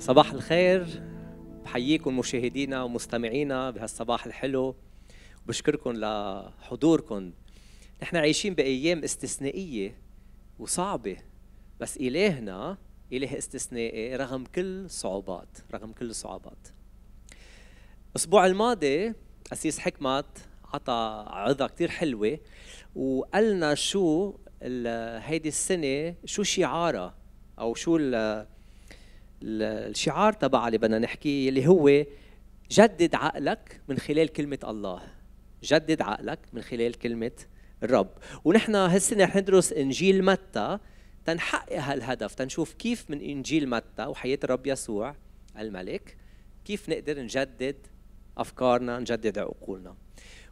صباح الخير بحييكم مشاهدينا ومستمعينا بهالصباح الحلو وبشكركم لحضوركم نحن عايشين بايام استثنائيه وصعبه بس الهنا اله استثنائي رغم كل صعوبات رغم كل الصعوبات الاسبوع الماضي قسيس حكمت عطى عظه كثير حلوه وقالنا شو هيدي السنه شو شعارها او شو الشعار تبع اللي بدنا نحكيه اللي هو جدد عقلك من خلال كلمة الله جدد عقلك من خلال كلمة الرب ونحن هالسنة رح ندرس إنجيل متى تنحقق هالهدف تنشوف كيف من إنجيل متى وحياة الرب يسوع الملك كيف نقدر نجدد أفكارنا نجدد عقولنا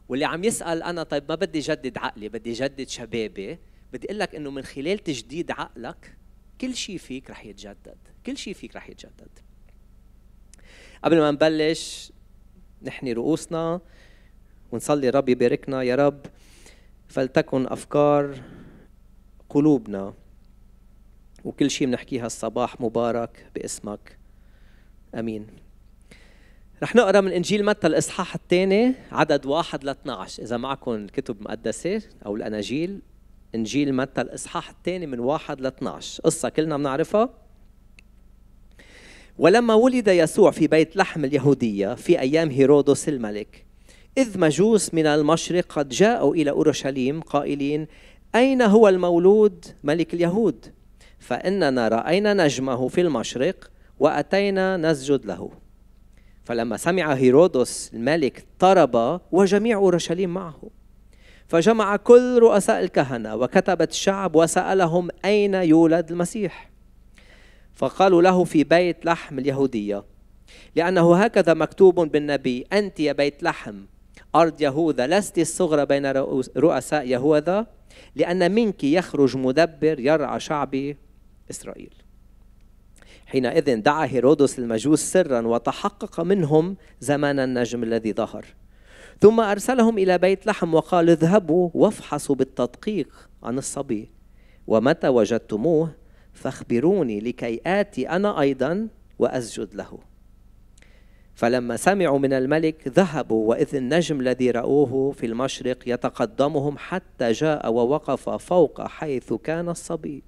واللي عم يسأل أنا طيب ما بدي جدد عقلي بدي جدد شبابي بدي أقول لك إنه من خلال تجديد عقلك كل شيء فيك رح يتجدد كل شيء فيك رح يتجدد قبل ما نبلش نحني رؤوسنا ونصلي رب يباركنا يا رب فلتكن أفكار قلوبنا وكل شيء بنحكيها الصباح مبارك باسمك امين رح نقرا من انجيل متى الاصحاح الثاني عدد واحد ل 12 اذا معكم الكتب مقدسه او الاناجيل انجيل متى الاصحاح الثاني من واحد ل 12 قصه كلنا بنعرفها ولما ولد يسوع في بيت لحم اليهوديه في ايام هيرودس الملك اذ مجوس من المشرق قد جاءوا الى اورشليم قائلين اين هو المولود ملك اليهود فاننا راينا نجمه في المشرق واتينا نسجد له فلما سمع هيرودس الملك طرب وجميع اورشليم معه فجمع كل رؤساء الكهنة وكتبة الشعب وسألهم أين يولد المسيح فقالوا له في بيت لحم اليهودية لأنه هكذا مكتوب بالنبي أنت يا بيت لحم أرض يهوذا لست الصغرى بين رؤساء يهوذا لأن منك يخرج مدبر يرعى شعبي إسرائيل حينئذ دعا هيرودس المجوس سرا وتحقق منهم زمان النجم الذي ظهر ثم أرسلهم إلى بيت لحم وقال اذهبوا وافحصوا بالتدقيق عن الصبي ومتى وجدتموه فاخبروني لكي آتي أنا أيضا وأسجد له فلما سمعوا من الملك ذهبوا وإذ النجم الذي رأوه في المشرق يتقدمهم حتى جاء ووقف فوق حيث كان الصبي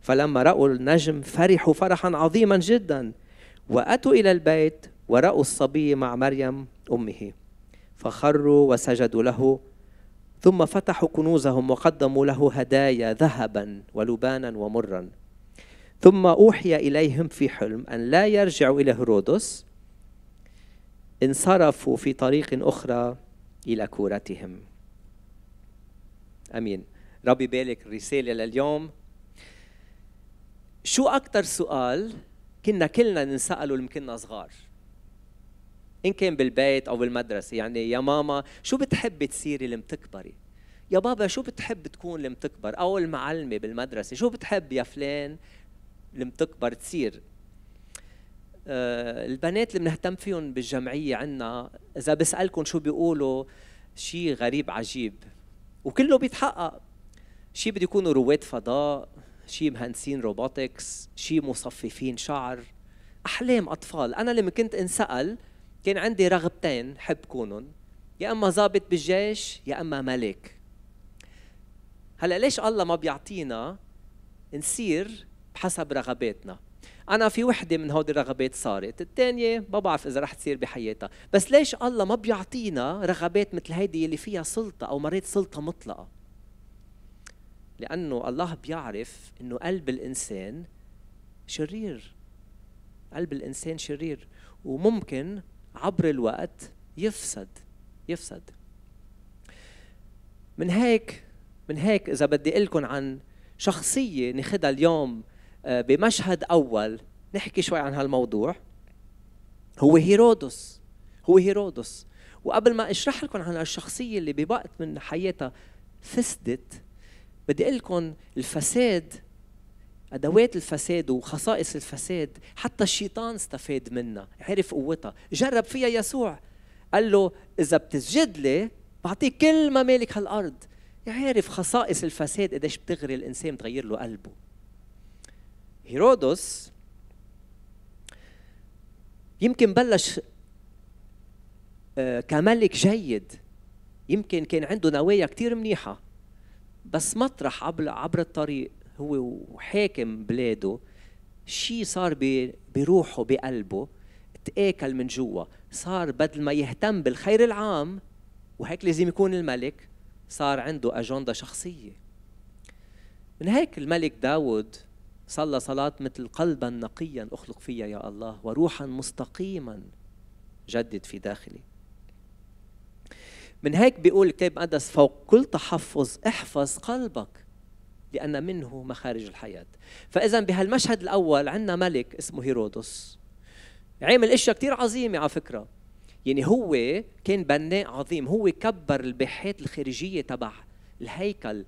فلما رأوا النجم فرحوا فرحا عظيما جدا وأتوا إلى البيت ورأوا الصبي مع مريم أمه فخروا وسجدوا له ثم فتحوا كنوزهم وقدموا له هدايا ذهبا ولبانا ومرا ثم اوحي اليهم في حلم ان لا يرجعوا الى هرودس انصرفوا في طريق اخرى الى كورتهم امين ربي بالك الرساله لليوم شو اكثر سؤال كنا كلنا نساله لما كنا صغار إن كان بالبيت أو بالمدرسة يعني يا ماما شو بتحبي تصيري لما تكبري يا بابا شو بتحب تكون لما تكبر أو المعلمة بالمدرسة شو بتحب يا فلان لما تكبر تصير آه البنات اللي بنهتم فيهم بالجمعية عنا إذا بسألكم شو بيقولوا شيء غريب عجيب وكله بيتحقق شيء بده يكونوا رواد فضاء شيء مهندسين روبوتكس شيء مصففين شعر أحلام أطفال أنا لما كنت انسأل كان عندي رغبتين حب كونهم يا اما ضابط بالجيش يا اما ملك هلا ليش الله ما بيعطينا نصير بحسب رغباتنا انا في وحده من هودي الرغبات صارت الثانيه ما بعرف اذا رح تصير بحياتها بس ليش الله ما بيعطينا رغبات مثل هيدي اللي فيها سلطه او مريت سلطه مطلقه لانه الله بيعرف انه قلب الانسان شرير قلب الانسان شرير وممكن عبر الوقت يفسد يفسد من هيك من هيك اذا بدي اقول لكم عن شخصيه ناخذها اليوم آه، بمشهد اول نحكي شوي عن هالموضوع هو هيرودس هو هيرودس وقبل ما اشرح لكم عن هالشخصيه اللي بوقت من حياتها فسدت بدي اقول لكم الفساد أدوات الفساد وخصائص الفساد حتى الشيطان استفاد منها عرف قوتها جرب فيها يسوع قال له إذا بتسجد لي بعطيك كل ممالك هالأرض عارف خصائص الفساد قديش بتغري الإنسان بتغير له قلبه هيرودس يمكن بلش آه، كملك جيد يمكن كان عنده نوايا كتير منيحة بس مطرح عبر الطريق هو وحاكم بلاده شيء صار بروحه بقلبه تآكل من جوا صار بدل ما يهتم بالخير العام وهيك لازم يكون الملك صار عنده أجندة شخصية من هيك الملك داود صلى صلاة مثل قلبا نقيا أخلق فيا يا الله وروحا مستقيما جدد في داخلي من هيك بيقول الكتاب المقدس فوق كل تحفظ احفظ قلبك لأن منه مخارج الحياة فإذا بهالمشهد الأول عندنا ملك اسمه هيرودس عامل اشياء كثير عظيمة على فكرة يعني هو كان بناء عظيم هو كبر الباحات الخارجية تبع الهيكل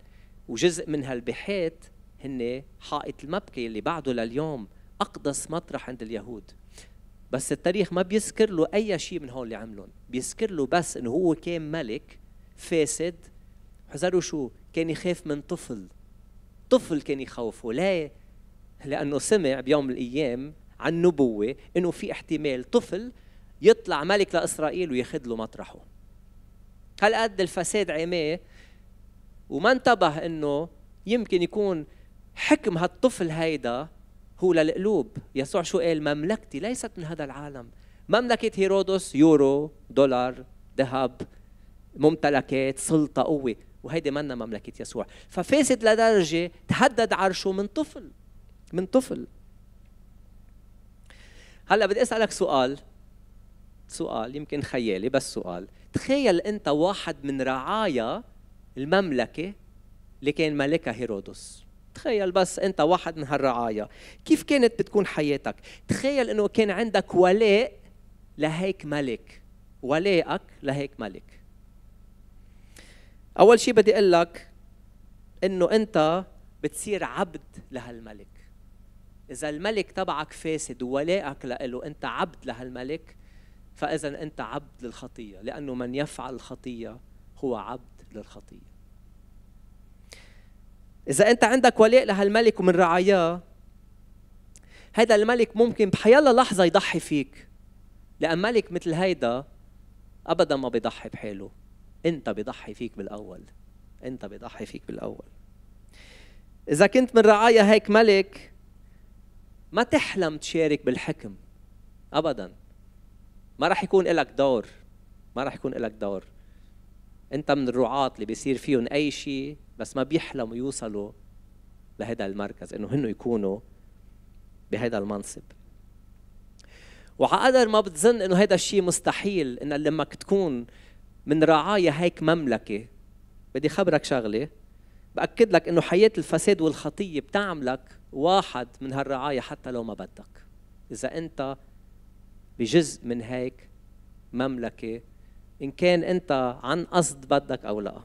وجزء من هالباحات هن حائط المبكي اللي بعده لليوم أقدس مطرح عند اليهود بس التاريخ ما بيذكر له أي شيء من هول اللي عملهم بيذكر له بس إنه هو كان ملك فاسد حذروا شو كان يخاف من طفل طفل كان يخوفه ليه؟ لأنه سمع بيوم من الأيام عن نبوه إنه في احتمال طفل يطلع ملك لإسرائيل وياخذ له مطرحه هالقد الفساد عماه وما انتبه إنه يمكن يكون حكم هالطفل هيدا هو للقلوب يسوع شو قال مملكتي ليست من هذا العالم مملكة هيرودس يورو دولار ذهب ممتلكات سلطة قوة وهيدي منا مملكة يسوع ففاسد لدرجة تهدد عرشه من طفل من طفل هلا بدي اسالك سؤال سؤال يمكن خيالي بس سؤال تخيل انت واحد من رعايا المملكه اللي كان ملكها هيرودس تخيل بس انت واحد من هالرعايا كيف كانت بتكون حياتك تخيل انه كان عندك ولاء لهيك ملك ولائك لهيك ملك اول شيء بدي اقول لك انه انت بتصير عبد لهالملك اذا الملك تبعك فاسد وولائك له انت عبد لهالملك فاذا انت عبد للخطيه لانه من يفعل الخطيه هو عبد للخطيه اذا انت عندك ولاء لهالملك ومن رعاياه هذا الملك ممكن بحيلا لحظه يضحي فيك لان ملك مثل هيدا ابدا ما بيضحي بحاله انت بيضحي فيك بالاول انت بيضحي فيك بالاول اذا كنت من رعايا هيك ملك ما تحلم تشارك بالحكم ابدا ما راح يكون لك دور ما راح يكون لك دور انت من الرعاة اللي بيصير فيهم اي شيء بس ما بيحلموا يوصلوا لهذا المركز انه هن يكونوا بهذا المنصب وعقدر ما بتظن انه هذا الشيء مستحيل ان لما تكون من رعايا هيك مملكه بدي خبرك شغله باكد لك انه حياه الفساد والخطيه بتعملك واحد من هالرعايا حتى لو ما بدك اذا انت بجزء من هيك مملكه ان كان انت عن قصد بدك او لا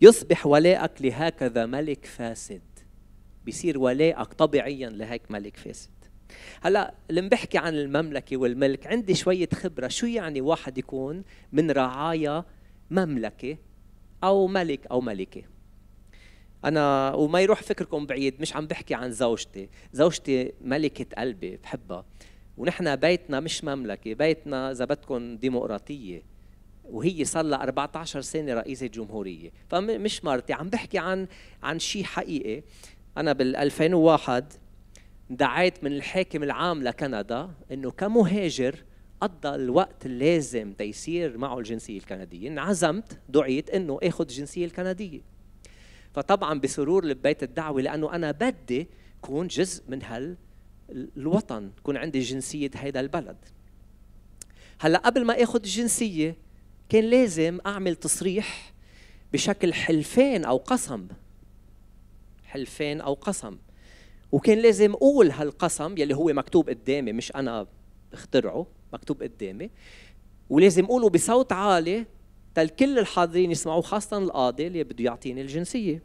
يصبح ولائك لهكذا ملك فاسد بيصير ولائك طبيعيا لهيك ملك فاسد هلا لما بحكي عن المملكه والملك عندي شويه خبره شو يعني واحد يكون من رعايا مملكه او ملك او ملكه انا وما يروح فكركم بعيد مش عم بحكي عن زوجتي زوجتي ملكه قلبي بحبها ونحن بيتنا مش مملكه بيتنا اذا بدكم ديمقراطيه وهي صار لها 14 سنه رئيسه جمهوريه فمش مرتي عم بحكي عن عن شيء حقيقي انا بال 2001 دعيت من الحاكم العام لكندا انه كمهاجر قضى الوقت اللازم تيصير معه الجنسيه الكنديه انعزمت دعيت انه اخذ الجنسيه الكنديه فطبعا بسرور لبيت الدعوه لانه انا بدي كون جزء من هال الوطن كون عندي جنسيه هيدا البلد هلا قبل ما اخذ الجنسيه كان لازم اعمل تصريح بشكل حلفان او قسم حلفان او قسم وكان لازم اقول هالقسم يلي هو مكتوب قدامي مش انا اخترعه مكتوب قدامي ولازم اقوله بصوت عالي تلكل الحاضرين يسمعوه خاصه القاضي اللي بده يعطيني الجنسيه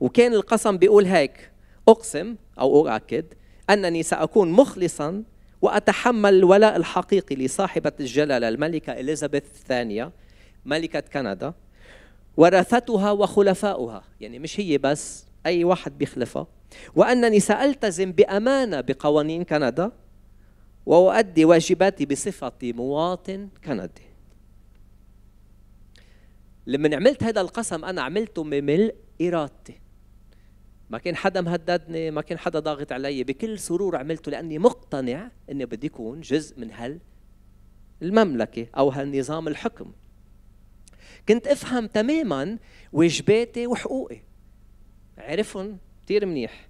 وكان القسم بيقول هيك اقسم او اؤكد انني ساكون مخلصا واتحمل الولاء الحقيقي لصاحبه الجلاله الملكه اليزابيث الثانيه ملكه كندا ورثتها وخلفاؤها يعني مش هي بس أي واحد بيخلفها وأنني سألتزم بأمانة بقوانين كندا وأؤدي واجباتي بصفتي مواطن كندي لما عملت هذا القسم أنا عملته بملء إرادتي ما كان حدا مهددني ما كان حدا ضاغط علي بكل سرور عملته لأني مقتنع أني بدي أكون جزء من هال المملكة أو هالنظام الحكم كنت أفهم تماما واجباتي وحقوقي عرفهم كثير منيح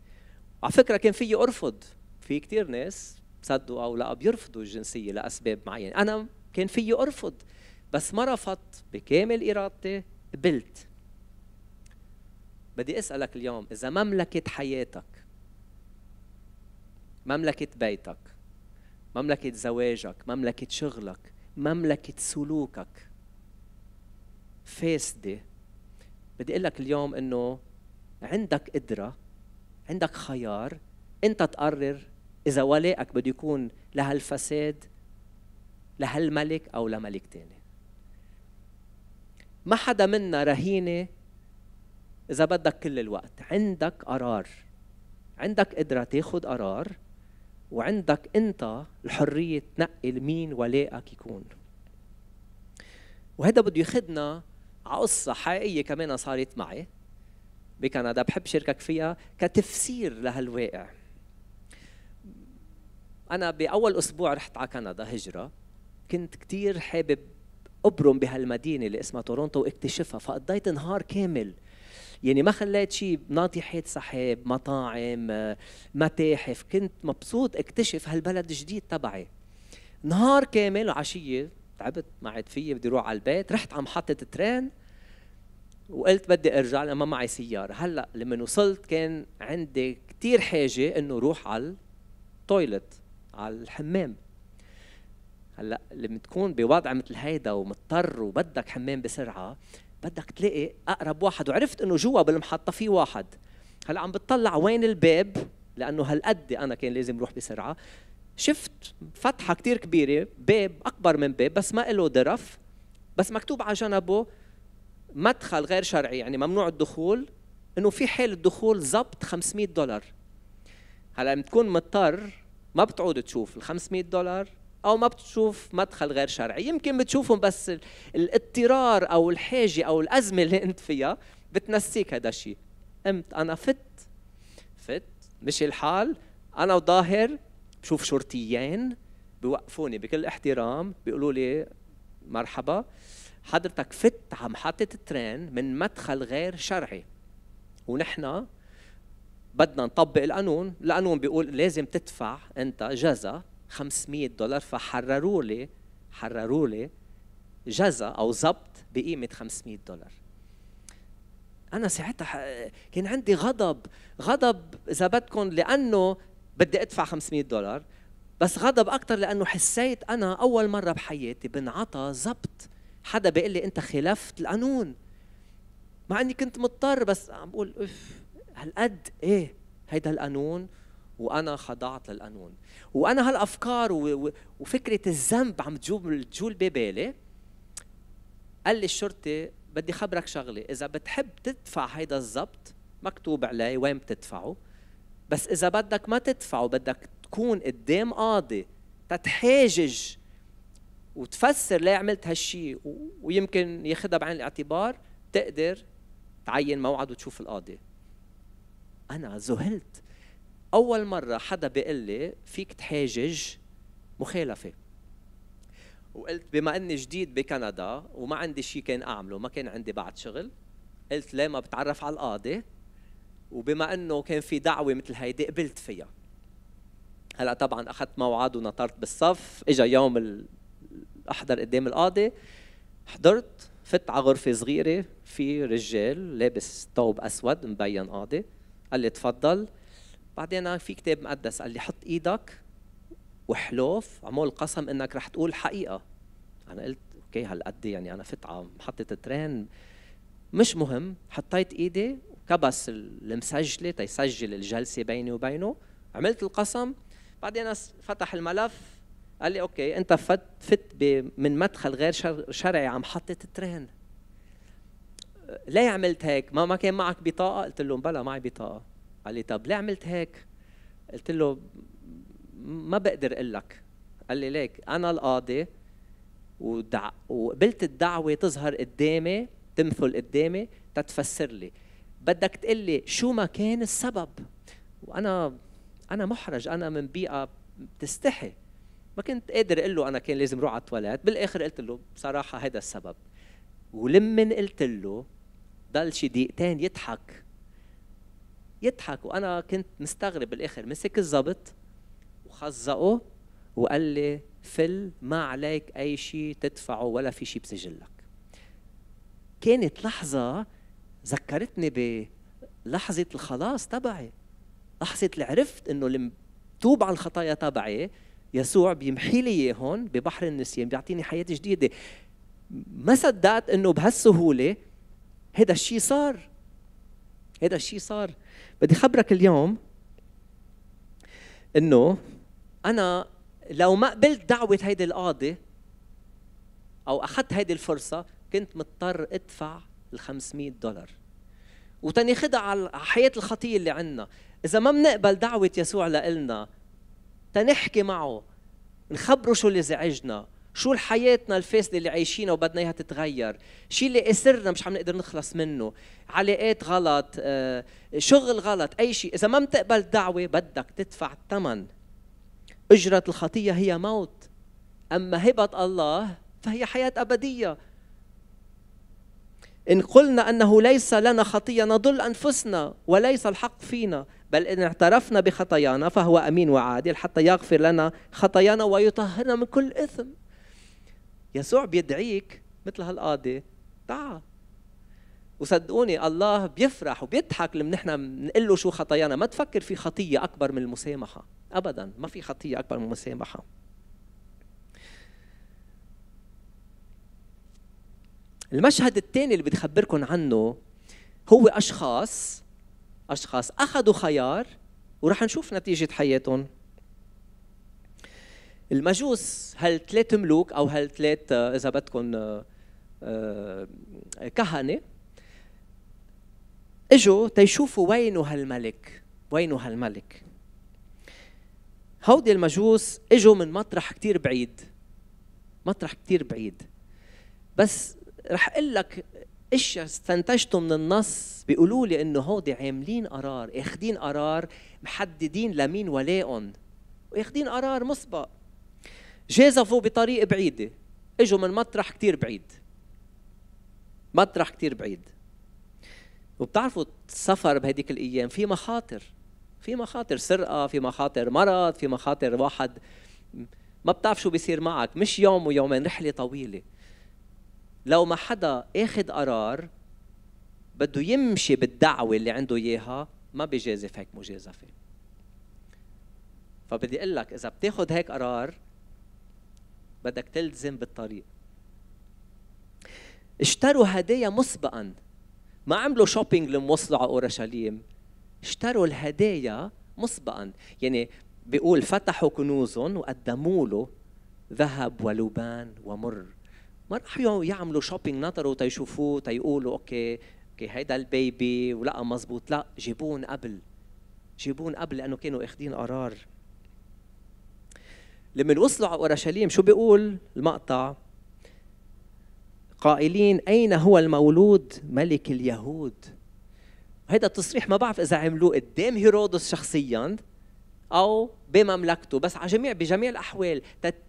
على فكره كان فيي ارفض في كثير ناس صدقوا او لا بيرفضوا الجنسيه لاسباب معينه انا كان فيي ارفض بس ما رفضت بكامل ارادتي قبلت بدي اسالك اليوم اذا مملكه حياتك مملكه بيتك مملكه زواجك مملكه شغلك مملكه سلوكك فاسده بدي اقول لك اليوم انه عندك قدرة عندك خيار أنت تقرر إذا ولائك بده يكون لهالفساد لهالملك أو لملك تاني ما حدا منا رهينة إذا بدك كل الوقت عندك قرار عندك قدرة تاخد قرار وعندك أنت الحرية تنقي لمين ولائك يكون وهذا بده ياخذنا على قصة حقيقية كمان صارت معي بكندا بحب شاركك فيها كتفسير لهالواقع أنا بأول أسبوع رحت على كندا هجرة كنت كتير حابب أبرم بهالمدينة اللي اسمها تورونتو واكتشفها فقضيت نهار كامل يعني ما خليت شيء ناطحات سحاب مطاعم متاحف كنت مبسوط اكتشف هالبلد الجديد تبعي نهار كامل عشية تعبت ما عاد فيي بدي اروح على البيت رحت على محطة ترين وقلت بدي ارجع لان ما معي سياره هلا لما وصلت كان عندي كثير حاجه انه روح على التويلت على الحمام هلا لما تكون بوضع مثل هيدا ومضطر وبدك حمام بسرعه بدك تلاقي اقرب واحد وعرفت انه جوا بالمحطه في واحد هلا عم بتطلع وين الباب لانه هالقد انا كان لازم روح بسرعه شفت فتحه كثير كبيره باب اكبر من باب بس ما له درف بس مكتوب على جنبه مدخل غير شرعي يعني ممنوع الدخول انه في حال الدخول ضبط 500 دولار هلا بتكون مضطر ما بتعود تشوف ال 500 دولار او ما بتشوف مدخل غير شرعي يمكن بتشوفهم بس الاضطرار او الحاجه او الازمه اللي انت فيها بتنسيك هذا الشيء قمت انا فت فت مشي الحال انا وظاهر بشوف شرطيين بوقفوني بكل احترام بيقولوا لي مرحبا حضرتك فت على محطة الترين من مدخل غير شرعي ونحن بدنا نطبق القانون القانون بيقول لازم تدفع انت جزا 500 دولار فحرروا لي حرروا لي جزا او ضبط بقيمه 500 دولار انا ساعتها كان عندي غضب غضب اذا بدكم لانه بدي ادفع 500 دولار بس غضب اكثر لانه حسيت انا اول مره بحياتي بنعطى ضبط حدا بيقول لي انت خلفت القانون مع اني كنت مضطر بس عم بقول اف هالقد ايه هيدا القانون وانا خضعت للقانون وانا هالافكار وفكره الذنب عم تجول تجول ببالي قال لي الشرطي بدي خبرك شغله اذا بتحب تدفع هيدا الزبط مكتوب عليه وين بتدفعه بس اذا بدك ما تدفعه بدك تكون قدام قاضي تتحاجج وتفسر ليه عملت هالشيء ويمكن ياخذها بعين الاعتبار تقدر تعين موعد وتشوف القاضي انا ذهلت اول مره حدا بيقول لي فيك تحاجج مخالفه وقلت بما اني جديد بكندا وما عندي شيء كان اعمله ما كان عندي بعد شغل قلت ليه ما بتعرف على القاضي وبما انه كان في دعوه مثل هيدي قبلت فيها هلا طبعا اخذت موعد ونطرت بالصف اجى يوم احضر قدام القاضي حضرت فت على غرفه صغيره في رجال لابس ثوب اسود مبين قاضي قال لي تفضل بعدين في كتاب مقدس قال لي حط ايدك وحلوف عمول قسم انك رح تقول حقيقه انا قلت اوكي هالقد يعني انا فت على محطه الترين مش مهم حطيت ايدي كبس المسجله تيسجل الجلسه بيني وبينه عملت القسم بعدين فتح الملف قال لي اوكي انت فت فت من مدخل غير شرعي عم حطت ترين أه, ليه عملت هيك؟ ما ما كان معك بطاقه؟ قلت له بلا معي بطاقه قال لي طب ليه عملت هيك؟ قلت له ما بقدر اقول لك قال لي ليك انا القاضي ودع... وقبلت الدعوه تظهر قدامي تمثل قدامي تتفسر لي بدك تقول لي شو ما كان السبب وانا انا محرج انا من بيئه بتستحي ما كنت قادر اقول له انا كان لازم اروح على التواليت بالاخر قلت له بصراحه هذا السبب ولمن قلت له ضل شي دقيقتين يضحك يضحك وانا كنت مستغرب بالاخر مسك الزبط وخزقه وقال لي فل ما عليك اي شيء تدفعه ولا في شيء بسجلك كانت لحظه ذكرتني بلحظه الخلاص تبعي لحظه اللي عرفت انه توب على الخطايا تبعي يسوع بيمحي لي اياهم ببحر النسيان بيعطيني حياه جديده ما صدقت انه بهالسهوله هذا الشيء صار هذا الشيء صار بدي خبرك اليوم انه انا لو ما قبلت دعوه هيدي القاضي او اخذت هيدي الفرصه كنت مضطر ادفع ال 500 دولار وتناخدها على حياه الخطيه اللي عندنا اذا ما بنقبل دعوه يسوع لنا تنحكي معه نخبره شو اللي زعجنا شو الحياتنا الفاسده اللي عايشينها وبدنا اياها تتغير شيء اللي اسرنا مش عم نقدر نخلص منه علاقات غلط آه، شغل غلط اي شيء اذا ما بتقبل دعوه بدك تدفع الثمن اجره الخطيه هي موت اما هبه الله فهي حياه ابديه إن قلنا أنه ليس لنا خطية نضل أنفسنا وليس الحق فينا بل إن اعترفنا بخطايانا فهو أمين وعادل حتى يغفر لنا خطايانا ويطهرنا من كل إثم يسوع بيدعيك مثل هالقاضي تعا وصدقوني الله بيفرح وبيضحك لما نحن بنقول له شو خطايانا ما تفكر في خطيه اكبر من المسامحه ابدا ما في خطيه اكبر من المسامحه المشهد الثاني اللي بدي اخبركم عنه هو اشخاص اشخاص اخذوا خيار ورح نشوف نتيجه حياتهم المجوس هالثلاث ملوك او هالثلاث آه، اذا بدكم آه، آه، كهنه اجوا تيشوفوا وينه هالملك وينه هالملك هودي المجوس اجوا من مطرح كتير بعيد مطرح كتير بعيد بس رح اقول لك اشياء استنتجته من النص بيقولوا لي انه هودي عاملين قرار اخدين قرار محددين لمين ولاءهم واخدين قرار مسبق جازفوا بطريق بعيده اجوا من مطرح كتير بعيد مطرح كتير بعيد وبتعرفوا السفر بهديك الايام في مخاطر في مخاطر سرقه في مخاطر مرض في مخاطر واحد ما بتعرف شو بيصير معك مش يوم ويومين رحله طويله لو ما حدا اخذ قرار بده يمشي بالدعوه اللي عنده اياها ما بيجازف هيك مجازفه فبدي اقول لك اذا بتاخذ هيك قرار بدك تلزم بالطريق اشتروا هدايا مسبقا ما عملوا شوبينج لموصلوا على اورشليم اشتروا الهدايا مسبقا يعني بيقول فتحوا كنوزهم وقدموا له ذهب ولبان ومر ما راحوا يعملوا شوبينج نظروا تيشوفوه تيقولوا اوكي اوكي هيدا البيبي ولا مزبوط لا جيبون قبل جيبون قبل لانه كانوا اخذين قرار لما وصلوا على اورشليم شو بيقول المقطع قائلين اين هو المولود ملك اليهود هذا التصريح ما بعرف اذا عملوه قدام هيرودس شخصيا او بمملكته بس على جميع بجميع الاحوال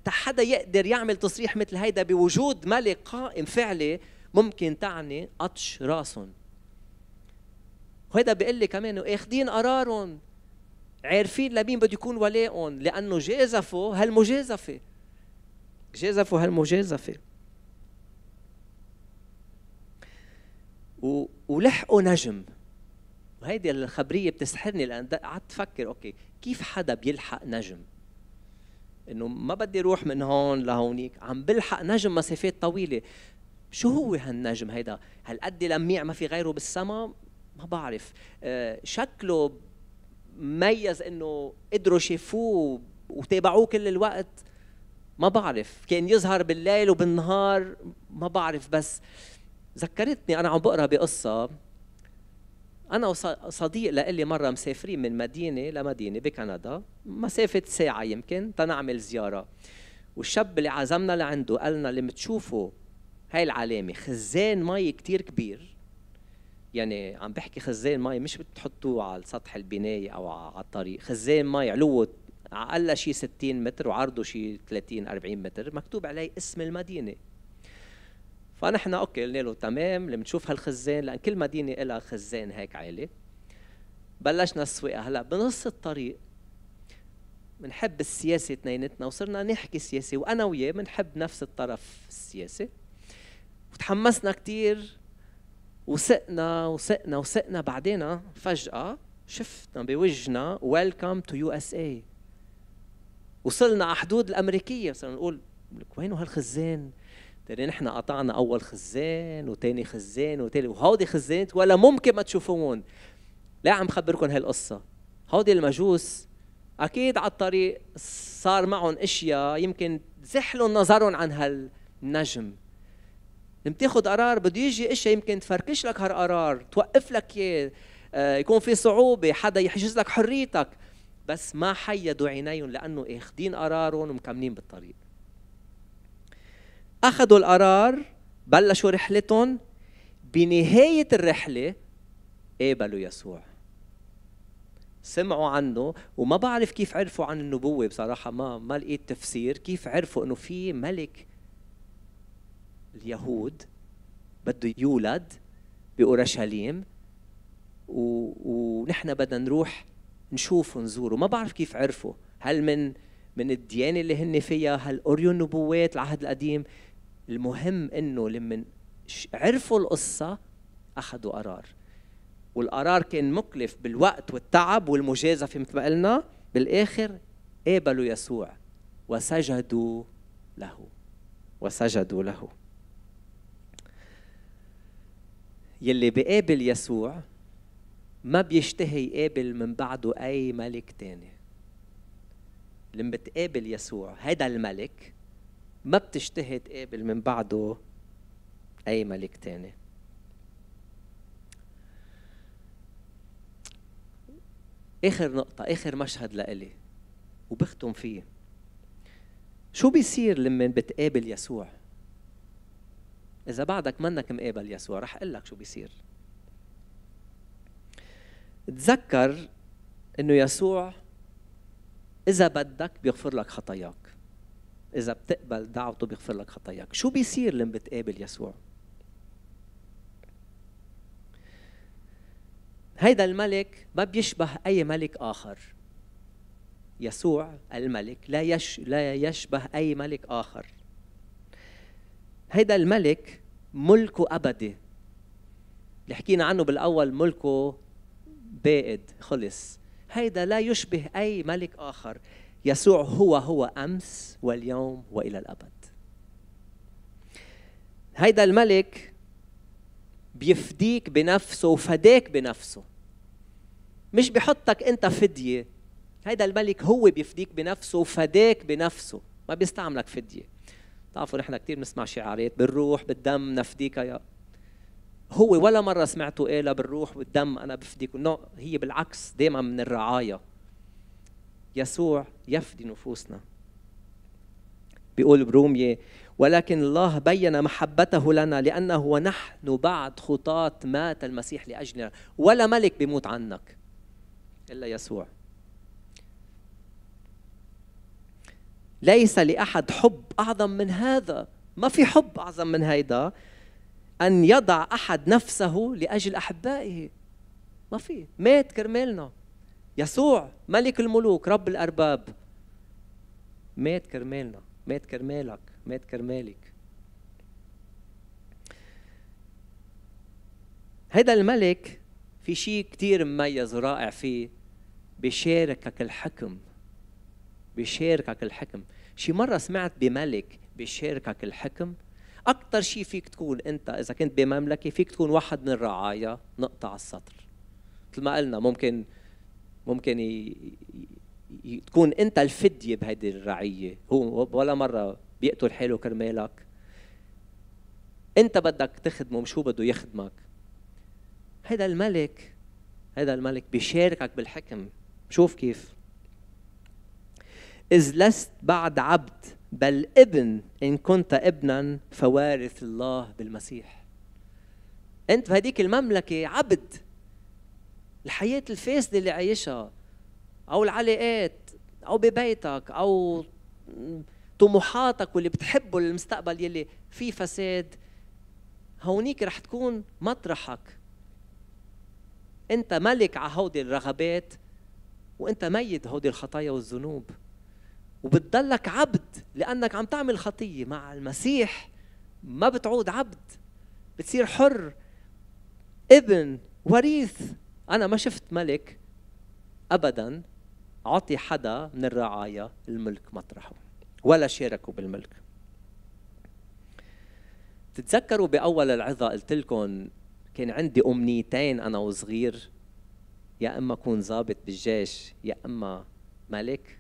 حدا يقدر يعمل تصريح مثل هيدا بوجود ملك قائم فعلي ممكن تعني قطش راسهم وهذا بيقول لي كمان واخذين قرارهم عارفين لمين بده يكون ولائهم لانه جازفوا هالمجازفه جازفوا هالمجازفه و... ولحقوا نجم وهيدي الخبريه بتسحرني لان قعدت افكر اوكي كيف حدا بيلحق نجم انه ما بدي اروح من هون لهونيك عم بلحق نجم مسافات طويله شو هو هالنجم هيدا هالقد لميع ما في غيره بالسما ما بعرف آه، شكله مميز انه قدروا شافوه وتابعوه كل الوقت ما بعرف كان يظهر بالليل وبالنهار ما بعرف بس ذكرتني انا عم بقرا بقصه انا وصديق لإلي مره مسافرين من مدينه لمدينه بكندا مسافه ساعه يمكن تنعمل زياره والشاب اللي عزمنا لعنده قالنا اللي بتشوفوا هاي العلامه خزان مي كتير كبير يعني عم بحكي خزان مي مش بتحطوه على سطح البنايه او على الطريق خزان مي علوه اقل شيء 60 متر وعرضه شيء 30 40 متر مكتوب عليه اسم المدينه فنحن اوكي قلنا له تمام اللي بنشوف هالخزان لان كل مدينه لها خزان هيك عالي بلشنا السويقه هلا بنص الطريق بنحب السياسه اثنيناتنا وصرنا نحكي سياسه وانا وياه بنحب نفس الطرف السياسي وتحمسنا كثير وسقنا وسقنا وسقنا بعدين فجاه شفنا بوجهنا ويلكم تو يو اس اي وصلنا على حدود الامريكيه صرنا نقول لك وينه هالخزان تاني نحن قطعنا اول خزان وتاني خزان وثالث وهودي خزانات ولا ممكن ما تشوفوهم لا عم خبركم هالقصه هودي المجوس اكيد على الطريق صار معهم اشياء يمكن زحلوا نظرهم عن هالنجم لما تاخذ قرار بده يجي اشياء يمكن تفركش لك هالقرار توقف لك اياه آه، يكون في صعوبه حدا يحجز لك حريتك بس ما حيدوا عينيهم لانه اخذين قرارهم ومكملين بالطريق اخذوا القرار بلشوا رحلتهم بنهايه الرحله قابلوا يسوع سمعوا عنه وما بعرف كيف عرفوا عن النبوة بصراحة ما ما لقيت تفسير كيف عرفوا انه في ملك اليهود بده يولد بأورشليم و... ونحن بدنا نروح نشوفه ونزوره ما بعرف كيف عرفوا هل من من الديانة اللي هن فيها هل أوريو النبوات العهد القديم المهم انه لما عرفوا القصه اخذوا قرار والقرار كان مكلف بالوقت والتعب والمجازفه مثل ما قلنا بالاخر قابلوا يسوع وسجدوا له وسجدوا له يلي بيقابل يسوع ما بيشتهي يقابل من بعده اي ملك تاني لما بتقابل يسوع هذا الملك ما بتجتهد قابل من بعده أي ملك تاني آخر نقطة آخر مشهد لإلي وبختم فيه شو بيصير لما بتقابل يسوع إذا بعدك منك مقابل يسوع رح أقول لك شو بيصير تذكر إنه يسوع إذا بدك بيغفر لك خطاياك إذا بتقبل دعوته بيغفر لك خطاياك شو بيصير لما بتقابل يسوع هيدا الملك ما بيشبه أي ملك آخر يسوع الملك لا, يش لا يشبه أي ملك آخر هيدا الملك ملكه أبدي اللي حكينا عنه بالأول ملكه بائد خلص هيدا لا يشبه أي ملك آخر يسوع هو هو امس واليوم والى الابد هيدا الملك بيفديك بنفسه وفداك بنفسه مش بحطك انت فديه هيدا الملك هو بيفديك بنفسه وفداك بنفسه ما بيستعملك فديه بتعرفوا نحن كثير بنسمع شعارات بالروح بالدم نفديك يا هو ولا مرة سمعته قالها بالروح والدم أنا بفديك نو هي بالعكس دائما من الرعاية يسوع يفدي نفوسنا بيقول برومية ولكن الله بين محبته لنا لأنه ونحن بعد خطاة مات المسيح لأجلنا ولا ملك بيموت عنك إلا يسوع ليس لأحد حب أعظم من هذا ما في حب أعظم من هيدا أن يضع أحد نفسه لأجل أحبائه ما في مات كرمالنا يسوع ملك الملوك رب الأرباب مات كرمالنا مات كرمالك مات كرمالك هذا الملك في شيء كتير مميز ورائع فيه بشاركك الحكم بشاركك الحكم شي مرة سمعت بملك بشاركك الحكم أكثر شيء فيك تكون أنت إذا كنت بمملكة فيك تكون واحد من الرعايا نقطة على السطر مثل ما قلنا ممكن ممكن ي... ي... تكون انت الفديه بهيدي الرعيه هو ولا مره بيقتل حاله كرمالك انت بدك تخدمه مش هو بده يخدمك هذا الملك هذا الملك بيشاركك بالحكم شوف كيف إذ لست بعد عبد بل ابن إن كنت ابنا فوارث الله بالمسيح أنت في هذيك المملكة عبد الحياة الفاسدة اللي عايشها أو العلاقات أو ببيتك أو طموحاتك واللي بتحبه للمستقبل يلي فيه فساد هونيك رح تكون مطرحك انت ملك على هودي الرغبات وانت ميت هودي الخطايا والذنوب وبتضلك عبد لانك عم تعمل خطيه مع المسيح ما بتعود عبد بتصير حر ابن وريث انا ما شفت ملك ابدا عطي حدا من الرعايا الملك مطرحه ولا شاركوا بالملك تتذكروا باول العظه قلت لكم كان عندي امنيتين انا وصغير يا اما اكون ضابط بالجيش يا اما ملك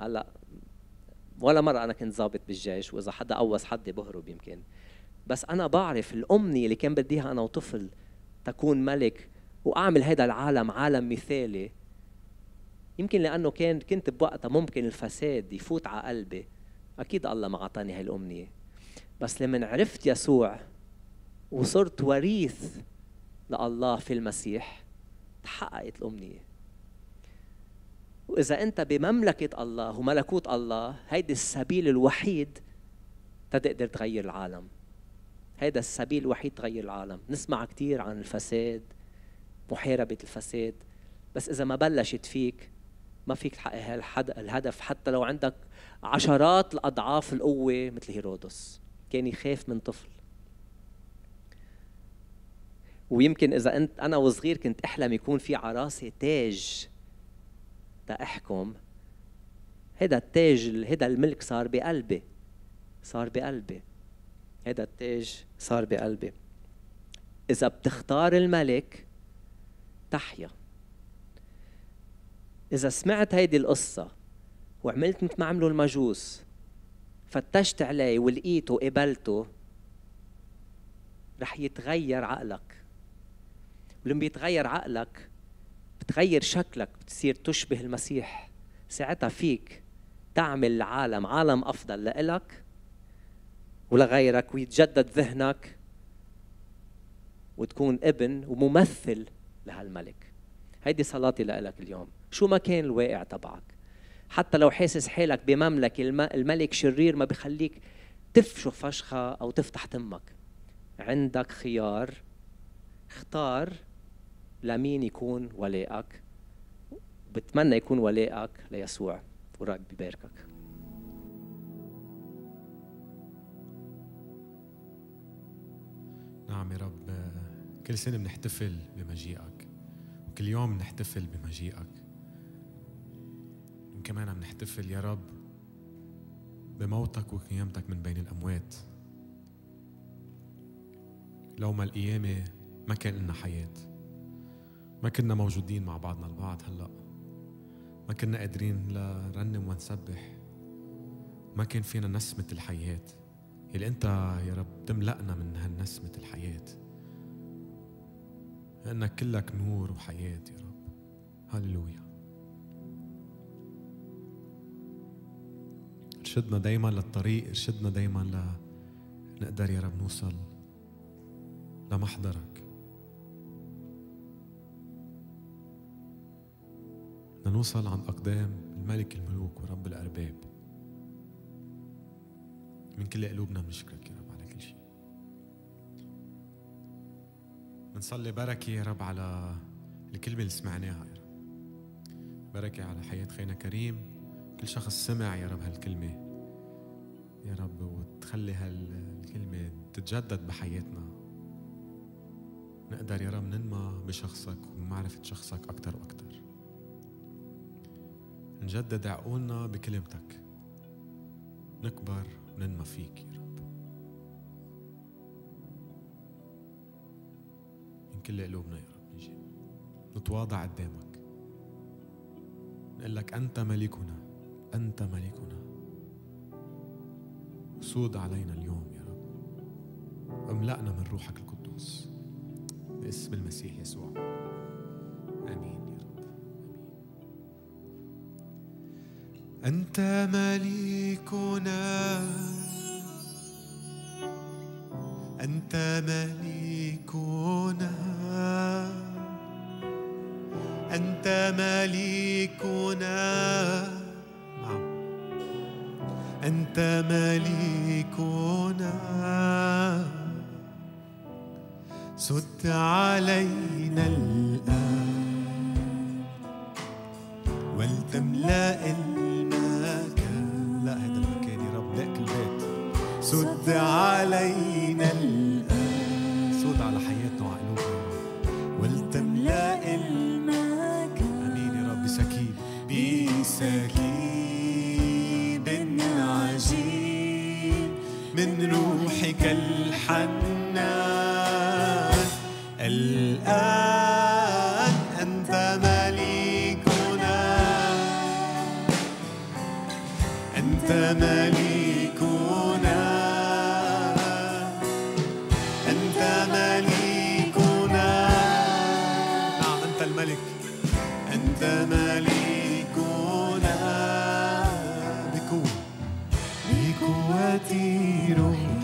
هلا ولا مره انا كنت ضابط بالجيش واذا حدا قوص حدي بهرب يمكن بس انا بعرف الامنيه اللي كان بديها انا وطفل تكون ملك واعمل هذا العالم عالم مثالي يمكن لانه كان كنت بوقتها ممكن الفساد يفوت على قلبي اكيد الله ما اعطاني هالامنيه بس لما عرفت يسوع وصرت وريث لله في المسيح تحققت الامنيه واذا انت بمملكه الله وملكوت الله هيدي السبيل الوحيد تقدر تغير العالم هذا السبيل الوحيد تغير العالم نسمع كثير عن الفساد محاربة الفساد بس إذا ما بلشت فيك ما فيك تحقق الهدف حتى لو عندك عشرات الأضعاف القوة مثل هيرودس كان يخاف من طفل ويمكن إذا أنت أنا وصغير كنت أحلم يكون في عراسي تاج تأحكم هذا التاج هذا الملك صار بقلبي صار بقلبي هذا التاج صار بقلبي إذا بتختار الملك تحيا إذا سمعت هيدي القصة وعملت مثل ما عملوا المجوس فتشت عليه ولقيته وقبلته رح يتغير عقلك ولما بيتغير عقلك بتغير شكلك بتصير تشبه المسيح ساعتها فيك تعمل العالم عالم أفضل لإلك ولغيرك ويتجدد ذهنك وتكون ابن وممثل لهالملك هيدي صلاتي لك اليوم شو ما كان الواقع تبعك حتى لو حاسس حالك بمملكة الملك شرير ما بخليك تفشو فشخة أو تفتح تمك عندك خيار اختار لمين يكون ولائك بتمنى يكون ولائك ليسوع ورب يباركك نعم يا رب كل سنة بنحتفل بمجيئك وكل يوم بنحتفل بمجيئك وكمان عم نحتفل يا رب بموتك وقيامتك من بين الأموات لو ما القيامة ما كان لنا حياة ما كنا موجودين مع بعضنا البعض هلأ ما كنا قادرين لرنم ونسبح ما كان فينا نسمة الحياة اللي أنت يا رب تملأنا من هالنسمة الحياة لأنك كلك نور وحياة يا رب هللويا ارشدنا دايما للطريق ارشدنا دايما ل... نقدر يا رب نوصل لمحضرك لنوصل عند أقدام الملك الملوك ورب الأرباب من كل قلوبنا بنشكرك يا رب بنصلي بركة يا رب على الكلمة اللي سمعناها يا رب بركة على حياة خينا كريم كل شخص سمع يا رب هالكلمة يا رب وتخلي هالكلمة تتجدد بحياتنا نقدر يا رب ننمى بشخصك ومعرفة شخصك أكتر وأكتر نجدد عقولنا بكلمتك نكبر وننمى فيك يا رب كل قلوبنا يا رب نجي نتواضع قدامك نقول لك أنت ملكنا أنت ملكنا سود علينا اليوم يا رب املأنا من روحك القدوس باسم المسيح يسوع آمين يا رب آمين أنت ملكنا أنت ملكنا أنت مليكنا سدت علينا الآن ولتملأ المكان لا هذا المكان يا رب ذاك البيت سد علينا حنان الآن أنت مليكنا أنت مليكنا أنت مليكنا نعم، أنت الملك أنت مليكنا بقوة بقوتي روحي